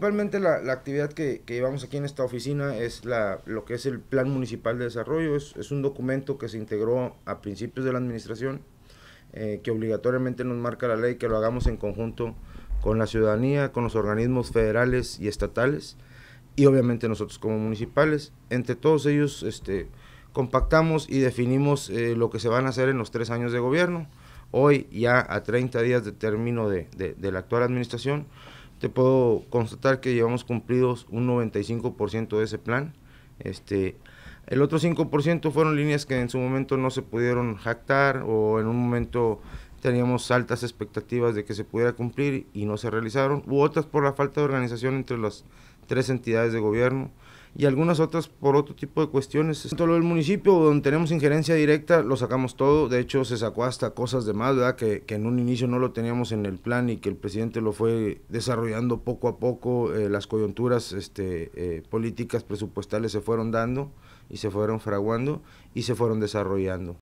Principalmente la, actividad que, llevamos aquí en esta oficina es la, lo que es el Plan Municipal de Desarrollo. Es, un documento que se integró a principios de la administración, eh, que obligatoriamente nos marca la ley que lo hagamos en conjunto con la ciudadanía, con los organismos federales y estatales y obviamente nosotros como municipales. Entre todos ellos este, compactamos y definimos eh, lo que se van a hacer en los tres años de gobierno. Hoy, ya a 30 días de término de, de la actual administración, te puedo constatar que llevamos cumplidos un 95% de ese plan. Este, el otro 5% fueron líneas que en su momento no se pudieron jactar o en un momento teníamos altas expectativas de que se pudiera cumplir y no se realizaron, Hubo otras por la falta de organización entre las tres entidades de gobierno y algunas otras por otro tipo de cuestiones. Todo el municipio donde tenemos injerencia directa lo sacamos todo, de hecho se sacó hasta cosas de más, ¿verdad? Que, que en un inicio no lo teníamos en el plan y que el presidente lo fue desarrollando poco a poco, eh, las coyunturas este, eh, políticas presupuestales se fueron dando y se fueron fraguando y se fueron desarrollando.